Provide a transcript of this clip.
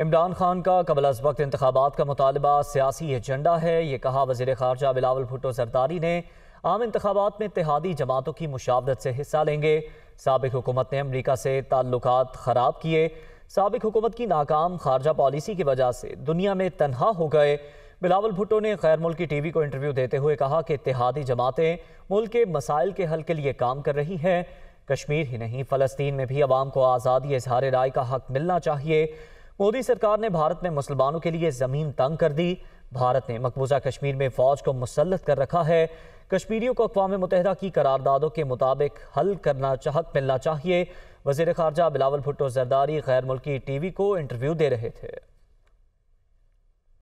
इमरान खान का कबल अज वक्त इंतबात का मुतालबा सियासी एजेंडा है ये कहा वजीर खारजा बिलावल भुटो सरदारी ने आम इंतबात में इतिहादी जमातों की मुशावदत से हिस्सा लेंगे सबक हुकूमत ने अमरीका से ताल्लुक ख़राब किए सबक हुकूमत की नाकाम खारजा पॉलिसी की वजह से दुनिया में तनहा हो गए बिलावल भुटो ने गैर मुल्की टी वी को इंटरव्यू देते हुए कहा कि इतिहादी जमातें मुल्क के मसाइल के हल के लिए काम कर रही हैं कश्मीर ही नहीं फ़लस्तीन में भी आवाम को आज़ादी इजहार राय का हक मिलना चाहिए मोदी सरकार ने भारत में मुसलमानों के लिए ज़मीन तंग कर दी भारत ने मकबूजा कश्मीर में फौज को मुसलत कर रखा है कश्मीरियों को अकवा मुतहदा की करारदादों के मुताबिक हल करना चाहक मिलना चाहिए वजीर खारजा बिलावल भुट्टो जरदारी गैर मुल्की टी वी को इंटरव्यू दे रहे थे